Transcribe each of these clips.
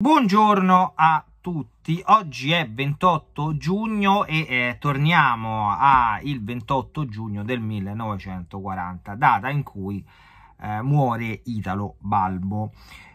Buongiorno a tutti, oggi è 28 giugno e eh, torniamo al 28 giugno del 1940, data in cui eh, muore Italo Balbo.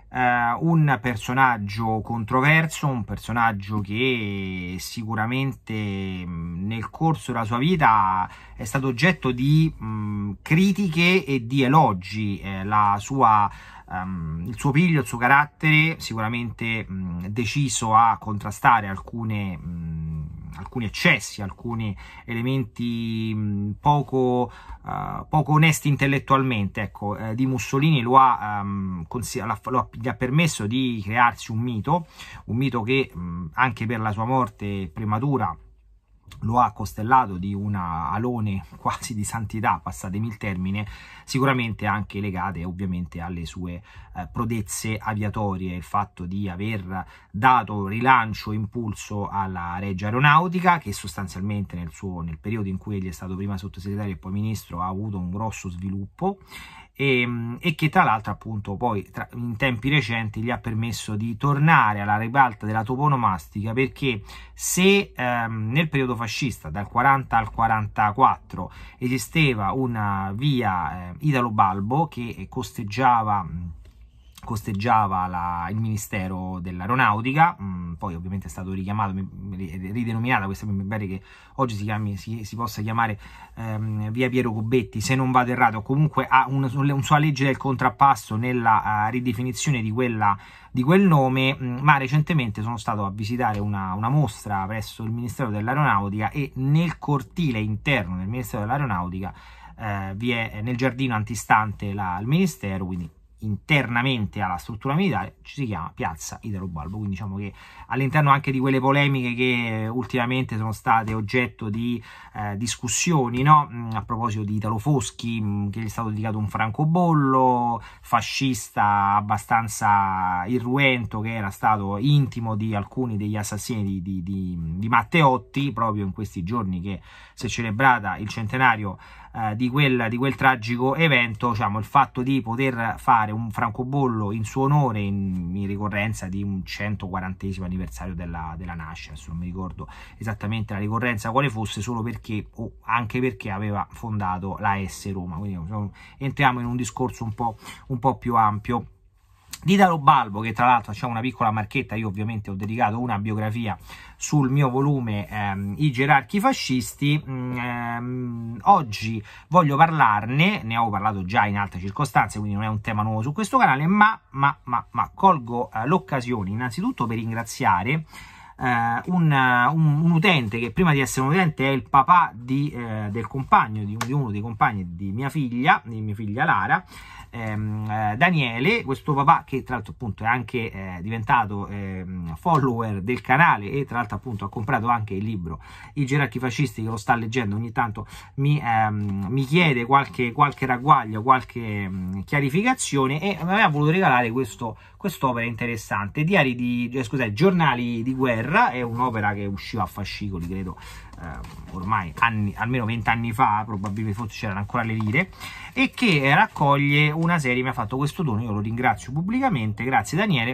Eh, un personaggio controverso, un personaggio che sicuramente mm, nel corso della sua vita è stato oggetto di mh, mm, critiche e di elogi. Eh, la sua um, il suo piglio, il suo carattere, sicuramente mh, deciso a contrastare alcune, mh, alcuni eccessi, alcuni elementi mh, poco, uh, poco, onesti intellettualmente. Ecco, eh, di Mussolini lo ha, um, lo ha, gli ha permesso di crearsi un mito, un mito che anche per la sua morte prematura lo ha costellato di un alone quasi di santità, passatemi il termine, sicuramente anche legate ovviamente alle sue eh, prodezze aviatorie, il fatto di aver dato rilancio e impulso alla Regia Aeronautica che sostanzialmente nel, suo, nel periodo in cui egli è stato prima sottosegretario e poi ministro ha avuto un grosso sviluppo e, ehm, e che tra l'altro appunto poi tra, in tempi recenti gli ha permesso di tornare alla ribalta della toponomastica perché se ehm, nel periodo fascista dal 40 al 44 esisteva una via eh, Italo Balbo che costeggiava costeggiava la, il Ministero dell'Aeronautica, mm, poi ovviamente è stato richiamato, ridenominata questa bene che oggi si, chiami, si, si possa chiamare ehm, via Piero Gobetti, se non vado errato, comunque ha una, una sua legge del contrappasso nella uh, ridefinizione di, quella, di, quel nome, mh, mm, ma recentemente sono stato a visitare una, una mostra presso il Ministero dell'Aeronautica e nel cortile interno del Ministero dell'Aeronautica eh, vi è nel giardino antistante la, il Ministero, quindi internamente alla struttura militare ci si chiama piazza Italo-Balbo, quindi diciamo che all'interno anche di quelle polemiche che ultimamente sono state oggetto di eh, discussioni, no? Mm, a proposito di Italo Foschi, mm, che gli è stato dedicato un francobollo, fascista abbastanza irruento che era stato intimo di alcuni degli assassini di, di, di, di Matteotti, proprio in questi giorni che si è celebrata il centenario eh, di, quel, di, quel, tragico evento, diciamo, il fatto di poter fare un francobollo in suo onore in, in ricorrenza di un 140 anniversario della, della nascita, non mi ricordo esattamente la ricorrenza quale fosse, solo perché o anche perché aveva fondato la S Roma, quindi insomma, entriamo in un discorso un po', un po più ampio di Daro Balbo, che tra l'altro c'è una piccola marchetta, io ovviamente ho dedicato una biografia sul mio volume ehm, I gerarchi fascisti, mm, ehm, oggi voglio parlarne, ne ho parlato già in altre circostanze, quindi non è un tema nuovo su questo canale, ma, ma, ma, ma colgo eh, l'occasione innanzitutto per ringraziare Uh, un, un, un, utente che prima di essere un utente è il papà di, uh, del compagno, di, di, uno dei compagni di mia figlia, di mia figlia Lara, ehm, eh, Daniele, questo papà che tra l'altro appunto è anche eh, diventato ehm, follower del canale e tra l'altro appunto ha comprato anche il libro I gerarchi fascisti che lo sta leggendo ogni tanto mi, ehm, mi chiede qualche, qualche, ragguaglio, qualche mm, chiarificazione e mi ha voluto regalare questo quest'opera interessante, Diari di, eh, scusate, Giornali di guerra, è un'opera che usciva a fascicoli credo ehm, ormai anni, almeno vent'anni fa, probabilmente forse c'erano ancora le lire e che raccoglie una serie, mi ha fatto questo dono, io lo ringrazio pubblicamente, grazie Daniele,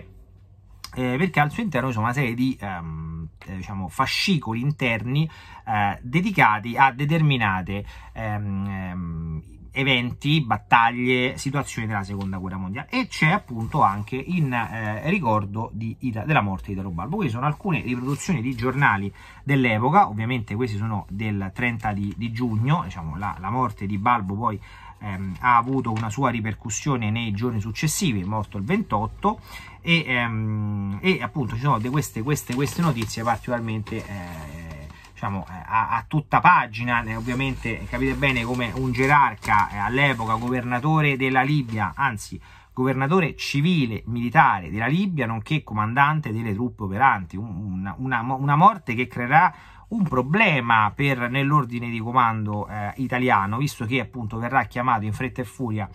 eh, perché al suo interno c'è una serie di ehm, eh, diciamo, fascicoli interni eh, dedicati a determinate ehm, ehm, eventi, battaglie, situazioni della seconda guerra mondiale e c'è appunto anche in eh, ricordo Ita, della morte di Italo Balbo. Queste sono alcune riproduzioni di giornali dell'epoca, ovviamente questi sono del 30 di, di giugno, diciamo la, la morte di Balbo poi ehm, ha avuto una sua ripercussione nei giorni successivi, è morto il 28 e, ehm, e appunto ci sono queste, queste, queste, notizie particolarmente eh, diciamo, eh, a, a, tutta pagina, eh, ovviamente capite bene come un gerarca eh, all'epoca governatore della Libia, anzi governatore civile militare della Libia, nonché comandante delle truppe operanti, un, una, una, una morte che creerà un problema per, nell'ordine di comando eh, italiano, visto che appunto verrà chiamato in fretta e furia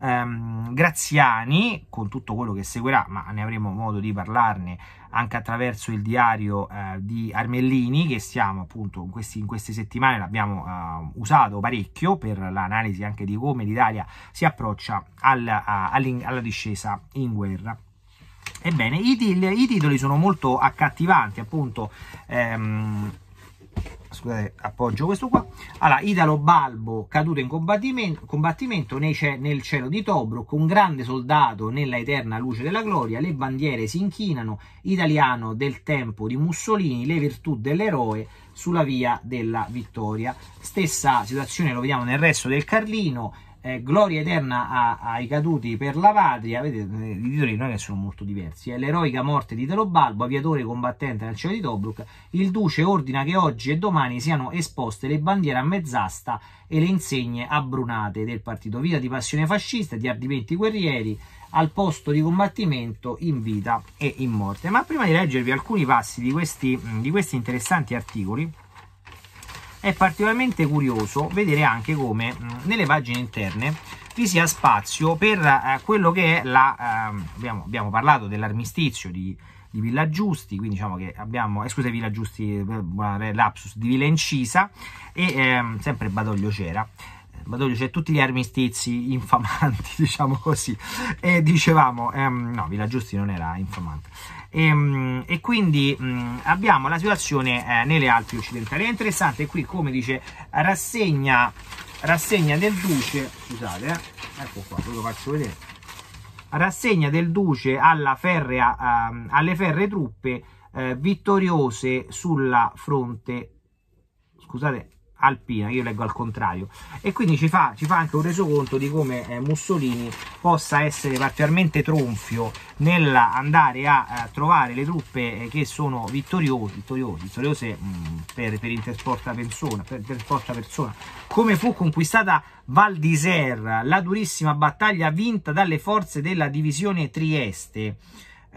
ehm, Graziani, con tutto quello che seguirà, ma ne avremo modo di parlarne anche attraverso il diario eh, di Armellini, che stiamo appunto in, questi, in queste settimane l'abbiamo eh, usato parecchio per l'analisi anche di come l'Italia si approccia al, a, alla discesa in guerra. Ebbene, i, i, titoli sono molto accattivanti, appunto. Ehm, scusate, appoggio questo qua. Allora, Italo Balbo caduto in combattimento, combattimento nei, nel cielo di Tobruk, un grande soldato nella eterna luce della gloria, le bandiere si inchinano, italiano del tempo di Mussolini, le virtù dell'eroe sulla via della vittoria. Stessa situazione lo vediamo nel resto del Carlino, eh, gloria eterna a, ai caduti per la patria, vedete, eh, i titoli non è che sono molto diversi, eh, l'eroica morte di Telobalbo, aviatore combattente nel cielo di Tobruk, il duce ordina che oggi e domani siano esposte le bandiere a mezz'asta e le insegne abbrunate del partito, vita di passione fascista, di ardimenti guerrieri, al posto di combattimento in vita e in morte. Ma prima di leggervi alcuni passi di questi, di questi interessanti articoli, è particolarmente curioso vedere anche come mh, mm, nelle pagine interne vi sia spazio per eh, quello che è la... Eh, abbiamo, abbiamo, parlato dell'armistizio di, di Villa Giusti, quindi diciamo che abbiamo, eh, scusa Villa Giusti, eh, eh, lapsus, di Villa Incisa e ehm, sempre Badoglio c'era. Badoglio c'è tutti gli armistizi infamanti, diciamo così, e dicevamo, ehm, no, Villa Giusti non era infamante e, ehm, e quindi mh, mm, abbiamo la situazione eh, nelle Alpi occidentali. È interessante qui come dice rassegna, rassegna del Duce, scusate, eh, ecco qua, ve lo faccio vedere, rassegna del Duce ferrea, eh, alle ferre truppe eh, vittoriose sulla fronte, scusate, alpina, io leggo al contrario, e quindi ci fa, ci fa anche un resoconto di come eh, Mussolini possa essere particolarmente tronfio nell'andare a, a, eh, trovare le truppe eh, che sono vittoriose, vittorio, vittoriose mh, mm, per, per intersporta persona, per, per persona, come fu conquistata Val d'Isère, la durissima battaglia vinta dalle forze della divisione Trieste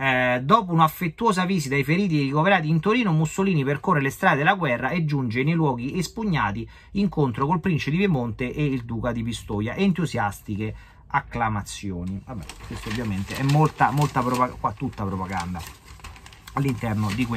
eh, dopo un'affettuosa visita ai feriti ricoverati in Torino, Mussolini percorre le strade della guerra e giunge nei luoghi espugnati, incontro col principe di Piemonte e il duca di Pistoia. Entusiastiche acclamazioni. Vabbè, questo ovviamente è molta, molta propaganda, qua tutta propaganda all'interno di,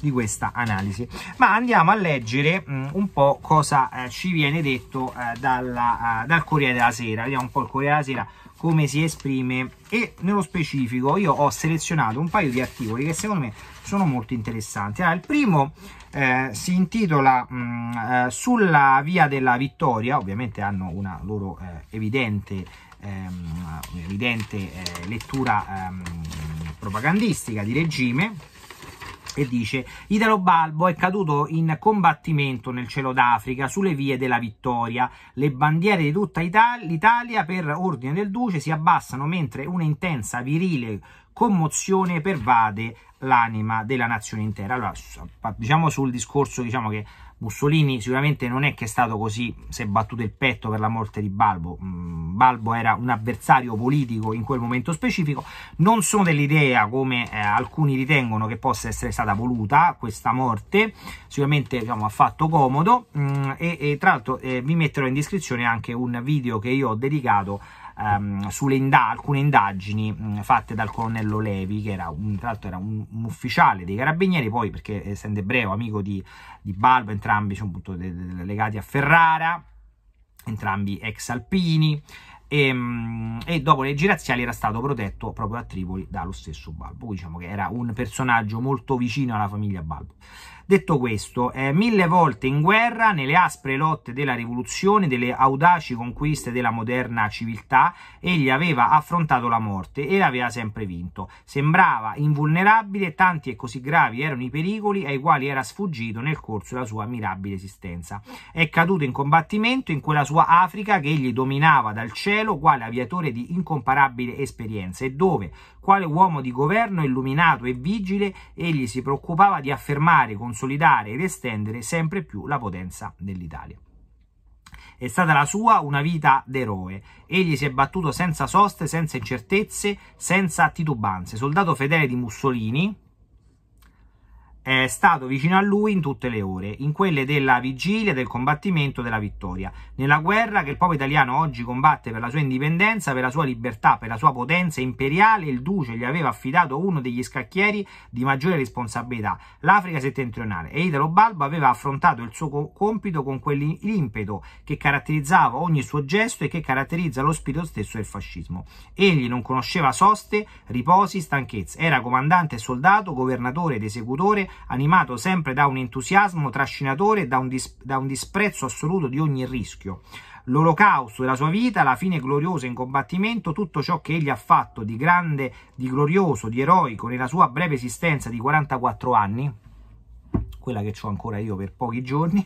di questa, analisi. Ma andiamo a leggere mh, mm, un po' cosa eh, ci viene detto eh, dalla, eh, dal Corriere della Sera. Vediamo un po' il Corriere della Sera come si esprime e nello specifico io ho selezionato un paio di articoli che secondo me sono molto interessanti. Allora, ah, il primo eh, si intitola mh, mm, eh, Sulla via della vittoria, ovviamente hanno una loro eh, evidente, ehm, evidente eh, lettura ehm, propagandistica di regime e dice Italo Balbo è caduto in combattimento nel cielo d'Africa sulle vie della vittoria. Le bandiere di tutta l'Italia per ordine del duce si abbassano mentre una intensa virile commozione pervade l'anima della nazione intera. Allora, diciamo sul discorso diciamo che Mussolini sicuramente non è che è stato così, si è battuto il petto per la morte di Balbo, mm, Balbo era un avversario politico in quel momento specifico, non sono dell'idea come eh, alcuni ritengono che possa essere stata voluta questa morte, sicuramente diciamo, ha fatto comodo mh, mm, e, e, tra l'altro eh, vi metterò in descrizione anche un video che io ho dedicato ehm, sulle inda- alcune indagini mh, fatte dal colonnello Levi, che un, tra l'altro era un, un, ufficiale dei carabinieri, poi perché essendo ebreo, amico di, di Balbo, entrambi sono appunto de- de- legati a Ferrara, entrambi ex alpini. E, ehm, e, dopo le leggi razziali era stato protetto proprio a Tripoli dallo stesso Balbo. Diciamo che era un personaggio molto vicino alla famiglia Balbo. Detto questo, eh, mille volte in guerra, nelle aspre lotte della rivoluzione, delle audaci conquiste della moderna civiltà, egli aveva affrontato la morte e l'aveva sempre vinto. Sembrava invulnerabile, tanti e così gravi erano i pericoli ai quali era sfuggito nel corso della sua mirabile esistenza. È caduto in combattimento in quella sua Africa che egli dominava dal cielo quale aviatore di incomparabile esperienza e dove, quale uomo di governo illuminato e vigile, egli si preoccupava di affermare, consolidare ed estendere sempre più la potenza dell'Italia. È stata la sua una vita d'eroe. Egli si è battuto senza soste, senza incertezze, senza titubanze. Soldato fedele di Mussolini, è stato vicino a lui in tutte le ore, in quelle della vigilia, del combattimento, della vittoria. Nella guerra che il popolo italiano oggi combatte per la sua indipendenza, per la sua libertà, per la sua potenza imperiale, il duce gli aveva affidato uno degli scacchieri di maggiore responsabilità, l'Africa settentrionale, e Italo Balbo aveva affrontato il suo compito con quell'impeto che caratterizzava ogni suo gesto e che caratterizza lo spirito stesso del fascismo. Egli non conosceva soste, riposi, stanchezze, era comandante e soldato, governatore ed esecutore, animato sempre da un entusiasmo trascinatore e da un, dis- da un disprezzo assoluto di ogni rischio l'olocausto della sua vita, la fine gloriosa in combattimento, tutto ciò che egli ha fatto di grande, di glorioso, di eroico nella sua breve esistenza di 44 anni, quella che ho ancora io per pochi giorni,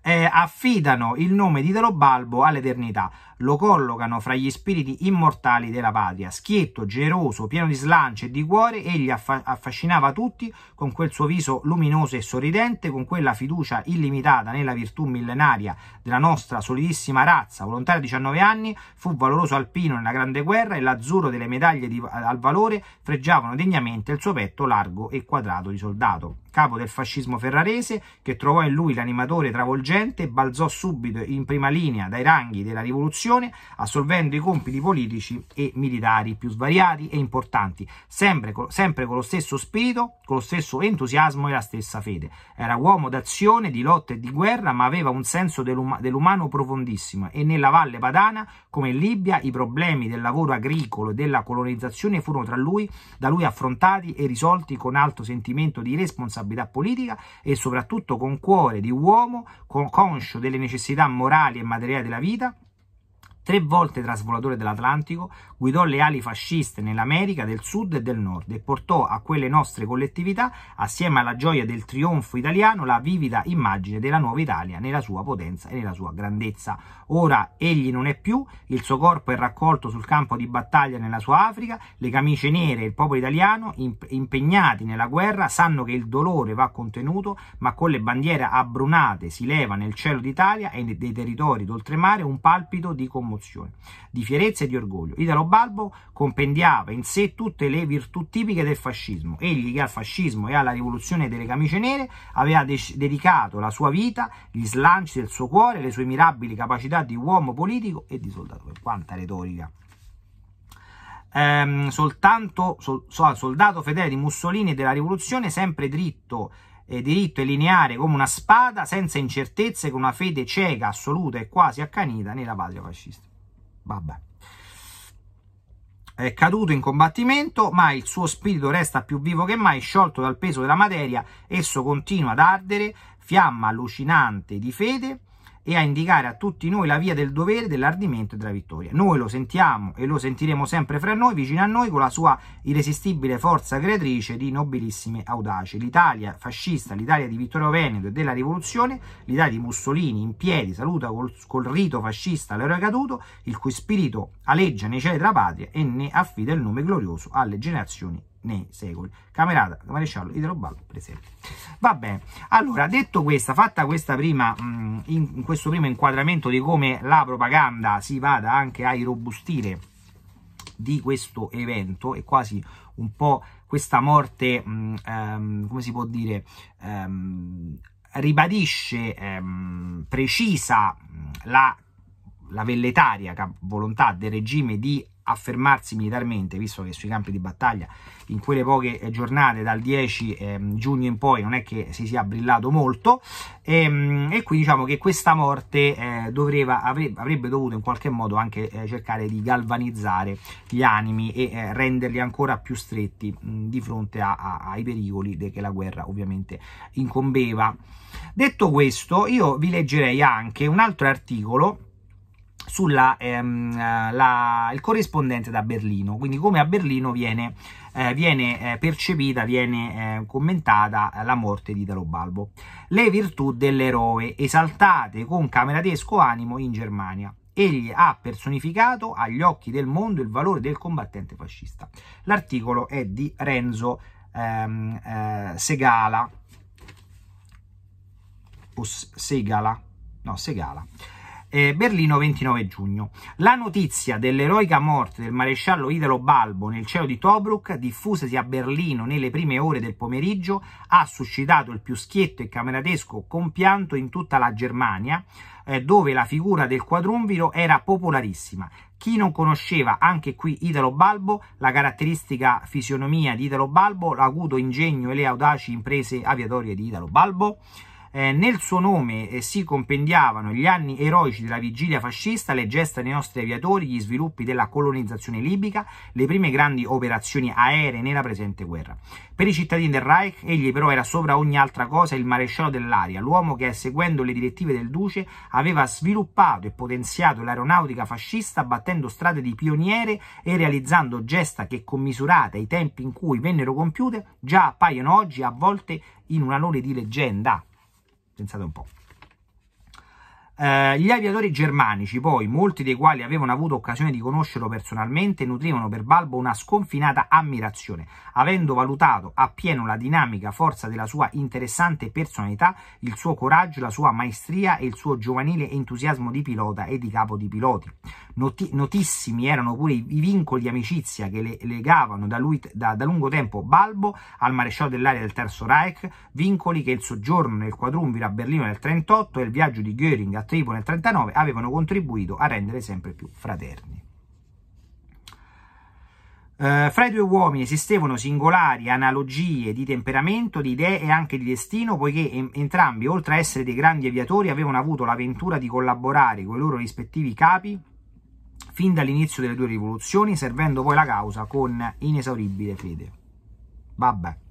eh, affidano il nome di Tero Balbo all'eternità lo collocano fra gli spiriti immortali della patria. Schietto, generoso, pieno di slancio e di cuore, egli affa- affascinava tutti con quel suo viso luminoso e sorridente, con quella fiducia illimitata nella virtù millenaria della nostra solidissima razza. Volontario a 19 anni, fu valoroso alpino nella Grande Guerra e l'azzurro delle medaglie di, eh, al valore freggiavano degnamente il suo petto largo e quadrato di soldato. Capo del fascismo ferrarese, che trovò in lui l'animatore travolgente, balzò subito in prima linea dai ranghi della rivoluzione dell'opposizione, assolvendo i compiti politici e militari più svariati e importanti, sempre, sempre con lo stesso spirito, con lo stesso entusiasmo e la stessa fede. Era uomo d'azione, di lotta e di guerra, ma aveva un senso dell'um- dell'umano profondissimo e nella valle padana, come in Libia, i problemi del lavoro agricolo e della colonizzazione furono tra lui, da lui affrontati e risolti con alto sentimento di responsabilità politica e soprattutto con cuore di uomo, con, conscio delle necessità morali e materiali della vita, Tre volte trasvolatore dell'Atlantico, guidò le ali fasciste nell'America del Sud e del Nord e portò a quelle nostre collettività, assieme alla gioia del trionfo italiano, la vivida immagine della nuova Italia nella sua potenza e nella sua grandezza. Ora egli non è più, il suo corpo è raccolto sul campo di battaglia nella sua Africa, le camicie nere e il popolo italiano impegnati nella guerra sanno che il dolore va contenuto, ma con le bandiere abbrunate si leva nel cielo d'Italia e dei territori d'oltremare un palpito di commozione emozione, di fierezza e di orgoglio. Italo Balbo compendiava in sé tutte le virtù tipiche del fascismo. Egli, che al fascismo e alla rivoluzione delle camicie nere, aveva de- dedicato la sua vita, gli slanci del suo cuore, le sue mirabili capacità di uomo politico e di soldato. Quanta retorica! Ehm, soltanto sol- soldato fedele di Mussolini e della rivoluzione, sempre dritto eh, diritto e lineare come una spada, senza incertezze, con una fede cieca, assoluta e quasi accanita nella patria fascista. Vabbè. È caduto in combattimento, ma il suo spirito resta più vivo che mai, sciolto dal peso della materia, esso continua ad ardere, fiamma allucinante di fede e a indicare a tutti noi la via del dovere, dell'ardimento e della vittoria. Noi lo sentiamo e lo sentiremo sempre fra noi, vicino a noi, con la sua irresistibile forza creatrice di nobilissime audaci. L'Italia fascista, l'Italia di Vittorio Veneto e della rivoluzione, l'Italia di Mussolini in piedi, saluta col, col rito fascista l'eroe caduto, il cui spirito aleggia nei cieli della patria e ne affida il nome glorioso alle generazioni nei secoli. Camerata, maresciallo, idroballo, presente. Va bene, allora, detto questo, fatta questa prima, mm, in, questo primo inquadramento di come la propaganda si vada anche a irrobustire di questo evento, è quasi un po' questa morte, um, come si può dire, um, ribadisce um, precisa mm, la la velletaria volontà del regime di affermarsi militarmente, visto che sui campi di battaglia in quelle poche eh, giornate dal 10 ehm, giugno in poi non è che si sia brillato molto ehm, e, e quindi diciamo che questa morte eh, dovreva, avrebbe, avrebbe, dovuto in qualche modo anche eh, cercare di galvanizzare gli animi e eh, renderli ancora più stretti mh, mm, di fronte a, a, ai pericoli che la guerra ovviamente incombeva. Detto questo io vi leggerei anche un altro articolo sulla ehm, eh, la, il corrispondente da Berlino, quindi come a Berlino viene, eh, viene eh, percepita, viene eh, commentata la morte di Italo Balbo. Le virtù dell'eroe esaltate con cameratesco animo in Germania. Egli ha personificato agli occhi del mondo il valore del combattente fascista. L'articolo è di Renzo ehm, eh, Segala, o Segala, no Segala eh, Berlino 29 giugno. La notizia dell'eroica morte del maresciallo Italo Balbo nel cielo di Tobruk, diffusasi a Berlino nelle prime ore del pomeriggio, ha suscitato il più schietto e cameratesco compianto in tutta la Germania, eh, dove la figura del quadrumviro era popolarissima. Chi non conosceva anche qui Italo Balbo, la caratteristica fisionomia di Italo Balbo, l'aguto ingegno e le audaci imprese aviatorie di Italo Balbo, eh, nel suo nome eh, si compendiavano gli anni eroici della vigilia fascista, le gesta dei nostri aviatori, gli sviluppi della colonizzazione libica, le prime grandi operazioni aeree nella presente guerra. Per i cittadini del Reich egli però era sopra ogni altra cosa il maresciallo dell'aria, l'uomo che seguendo le direttive del duce aveva sviluppato e potenziato l'aeronautica fascista battendo strade di pioniere e realizzando gesta che commisurate ai tempi in cui vennero compiute già appaiono oggi a volte in un alone di leggenda. 真菜都薄。Eh, gli aviatori germanici, poi, molti dei quali avevano avuto occasione di conoscerlo personalmente, nutrivano per Balbo una sconfinata ammirazione, avendo valutato appieno la dinamica forza della sua interessante personalità, il suo coraggio, la sua maestria e il suo giovanile entusiasmo di pilota e di capo di piloti. Noti notissimi erano pure i vincoli di amicizia che le legavano da, lui, da, da lungo tempo Balbo al maresciallo dell'aria del Terzo Reich, vincoli che il soggiorno nel quadrumvir a Berlino nel 1938 e il viaggio di Göring a da nel 39 avevano contribuito a rendere sempre più fraterni. Eh, fra i due uomini esistevano singolari analogie di temperamento, di idee e anche di destino, poiché em- entrambi, oltre a essere dei grandi aviatori, avevano avuto la ventura di collaborare con i loro rispettivi capi fin dall'inizio delle due rivoluzioni, servendo poi la causa con inesauribile fede. Vabbè.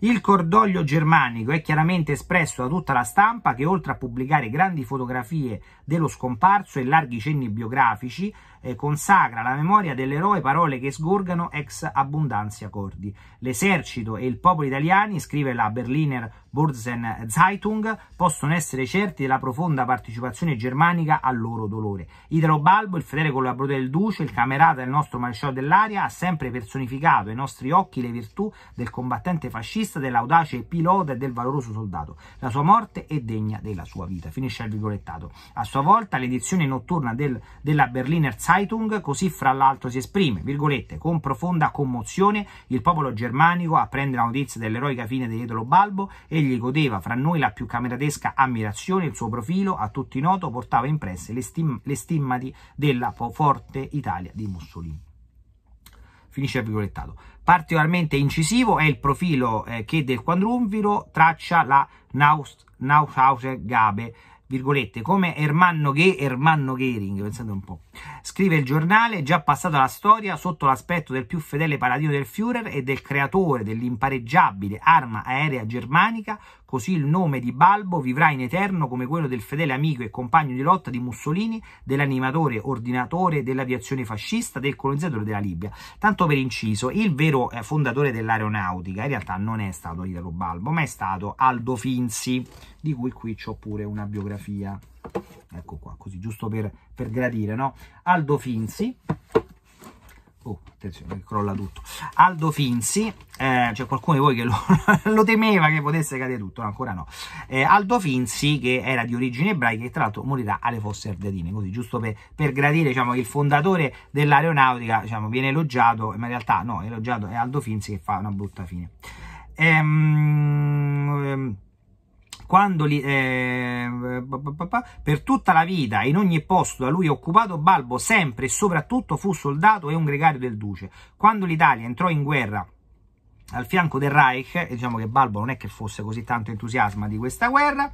Il cordoglio germanico è chiaramente espresso da tutta la stampa che oltre a pubblicare grandi fotografie dello scomparso e larghi cenni biografici, eh, consagra la memoria dell'eroe parole che sgorgano ex abbondanza cordi. L'esercito e il popolo italiani, scrive la Berliner Borzen Zeitung, possono essere certi della profonda partecipazione germanica al loro dolore. Italo Balbo, il fedele collaboratore del Duce, il camerata del nostro maresciallo dell'aria, ha sempre personificato ai nostri occhi le virtù del combattente fascista, dell'audace pilota e del valoroso soldato. La sua morte è degna della sua vita. Finisce il virgolettato. A sua sua volta l'edizione notturna del, della Berliner Zeitung, così fra l'altro si esprime, virgolette, con profonda commozione il popolo germanico apprende la notizia dell'eroica fine di Edolo Balbo, egli godeva fra noi la più cameratesca ammirazione, il suo profilo a tutti noto portava impresse le, stim- le stimmati della forte Italia di Mussolini finisce il virgolettato. Particolarmente incisivo è il profilo eh, che del quadrumviro traccia la Naus, Gabe, virgolette, come Ermanno, Ghe, Ermanno Gering, pensate un po'. Scrive il giornale, già passata la storia, sotto l'aspetto del più fedele paladino del Führer e del creatore dell'impareggiabile arma aerea germanica, così il nome di Balbo vivrà in eterno come quello del fedele amico e compagno di lotta di Mussolini, dell'animatore ordinatore dell'aviazione fascista, del colonizzatore della Libia. Tanto per inciso, il vero eh, fondatore dell'aeronautica in realtà non è stato Italo Balbo, ma è stato Aldo Finzi, di cui qui ho pure una biografia. Ecco qua, così giusto per, per gradire, no? Aldo Finzi Oh, attenzione, crolla tutto. Aldo Finzi, eh, c'è qualcuno di voi che lo, lo, temeva che potesse cadere tutto, no, ancora no. Eh, Aldo Finzi, che era di origini ebraiche, e tra l'altro morirà alle fosse ardeatine, così giusto per, per gradire, diciamo, il fondatore dell'aeronautica, diciamo, viene elogiato, ma in realtà no, elogiato è Aldo Finzi che fa una brutta fine. Ehm... ehm quando li, eh, per tutta la vita in ogni posto da lui occupato Balbo sempre e soprattutto fu soldato e un gregario del duce. Quando l'Italia entrò in guerra al fianco del Reich, diciamo che Balbo non è che fosse così tanto entusiasma di questa guerra,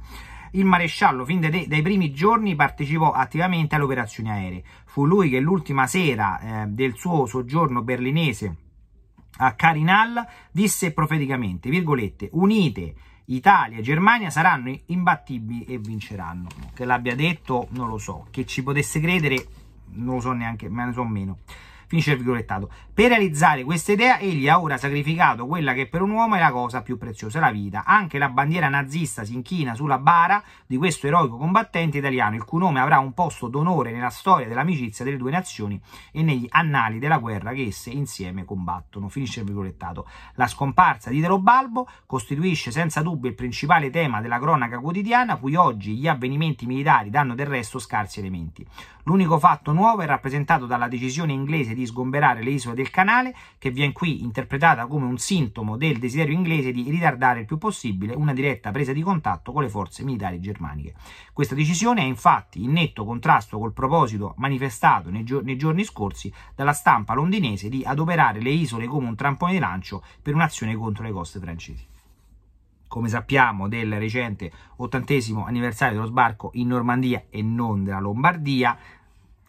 il maresciallo fin dai, dai primi giorni partecipò attivamente alle operazioni aeree. Fu lui che l'ultima sera eh, del suo soggiorno berlinese a Carinal disse profeticamente, virgolette, unite Italia e Germania saranno imbattibili e vinceranno. Che l'abbia detto non lo so, che ci potesse credere non lo so neanche, me ne so meno. Finisce virgolettato. Per realizzare questa idea, egli ha ora sacrificato quella che per un uomo è la cosa più preziosa, la vita. Anche la bandiera nazista si inchina sulla bara di questo eroico combattente italiano, il cui nome avrà un posto d'onore nella storia dell'amicizia delle due nazioni e negli annali della guerra che esse insieme combattono. Finisce virgolettato. La scomparsa di Italo Balbo costituisce senza dubbio il principale tema della cronaca quotidiana, cui oggi gli avvenimenti militari danno del resto scarsi elementi. L'unico fatto nuovo è rappresentato dalla decisione inglese di di sgomberare le isole del canale, che viene qui interpretata come un sintomo del desiderio inglese di ritardare il più possibile una diretta presa di contatto con le forze militari germaniche. Questa decisione è infatti in netto contrasto col proposito manifestato nei, gio- nei giorni scorsi dalla stampa londinese di adoperare le isole come un trampone di lancio per un'azione contro le coste francesi come sappiamo, del recente ottantesimo anniversario dello sbarco in Normandia e non della Lombardia,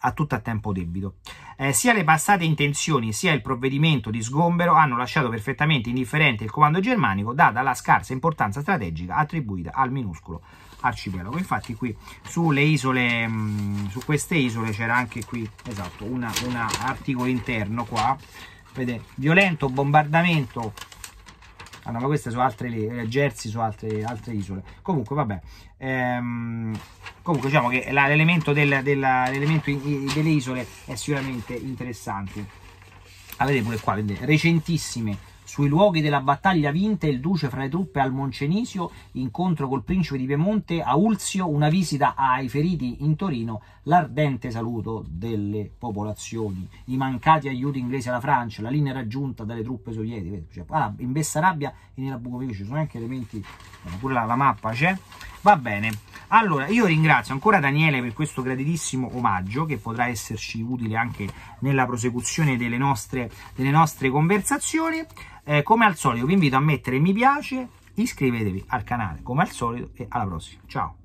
a tutto a tempo debito. Eh, sia le passate intenzioni sia il provvedimento di sgombero hanno lasciato perfettamente indifferente il comando germanico, data la scarsa importanza strategica attribuita al minuscolo arcipelago. Infatti, qui sulle isole, mh, mm, su queste isole c'era anche qui esatto un articolo interno qua. Vedete, violento bombardamento ah no ma queste sono altre eh, Jersey su altre, altre isole comunque vabbè ehm, comunque diciamo che l'elemento delle isole è sicuramente interessante avete pure qua vedete, recentissime sui luoghi della battaglia vinta il duce fra le truppe al Moncenisio, incontro col principe di Piemonte, a Ulzio una visita ai feriti in Torino, l'ardente saluto delle popolazioni, i mancati aiuti inglesi alla Francia, la linea raggiunta dalle truppe sovietiche. Cioè, ah, in Bessarabia e nella Bucovina ci sono anche elementi, pure la, la mappa c'è. Va bene. Allora, io ringrazio ancora Daniele per questo graditissimo omaggio che potrà esserci utile anche nella prosecuzione delle nostre, delle nostre conversazioni. Eh, come al solito vi invito a mettere mi piace, iscrivetevi al canale come al solito e alla prossima. Ciao!